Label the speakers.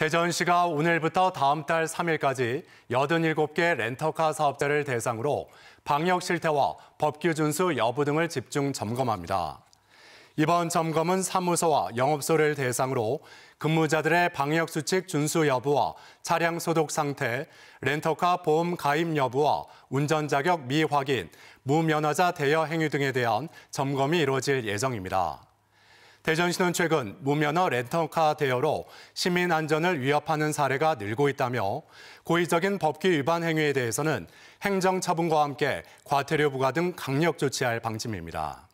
Speaker 1: 대전시가 오늘부터 다음 달 3일까지 87개 렌터카 사업자를 대상으로 방역 실태와 법규 준수 여부 등을 집중 점검합니다. 이번 점검은 사무소와 영업소를 대상으로 근무자들의 방역 수칙 준수 여부와 차량 소독 상태, 렌터카 보험 가입 여부와 운전 자격 미확인, 무면허자 대여 행위 등에 대한 점검이 이루어질 예정입니다. 대전시는 최근 무면허 렌터카 대여로 시민 안전을 위협하는 사례가 늘고 있다며 고의적인 법규 위반 행위에 대해서는 행정 처분과 함께 과태료 부과 등 강력 조치할 방침입니다.